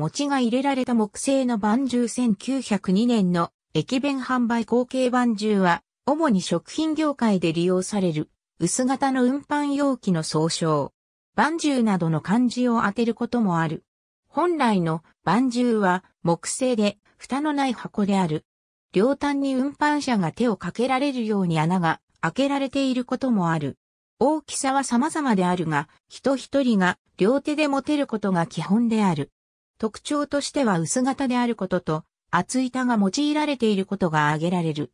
餅が入れられた木製の番銃1902年の駅弁販売後継番銃は、主に食品業界で利用される、薄型の運搬容器の総称。万獣などの漢字を当てることもある。本来の万獣は木製で蓋のない箱である。両端に運搬車が手をかけられるように穴が開けられていることもある。大きさは様々であるが、人一人が両手で持てることが基本である。特徴としては薄型であることと、厚板が用いられていることが挙げられる。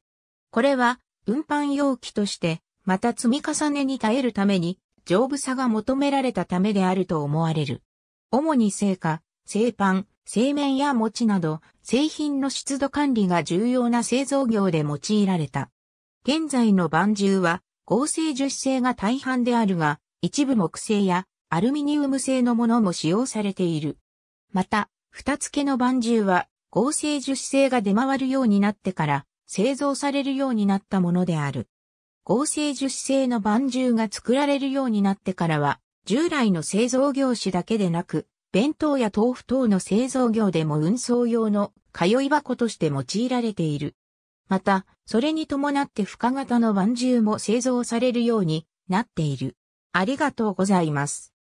これは、運搬容器として、また積み重ねに耐えるために、丈夫さが求められたためであると思われる。主に成果、製パン、製麺や餅など、製品の湿度管理が重要な製造業で用いられた。現在の板重は、合成樹脂製が大半であるが、一部木製やアルミニウム製のものも使用されている。また、蓋付けの万頭は合成樹脂製が出回るようになってから製造されるようになったものである。合成樹脂製の万頭が作られるようになってからは、従来の製造業種だけでなく、弁当や豆腐等の製造業でも運送用の通い箱として用いられている。また、それに伴って深型の万頭も製造されるようになっている。ありがとうございます。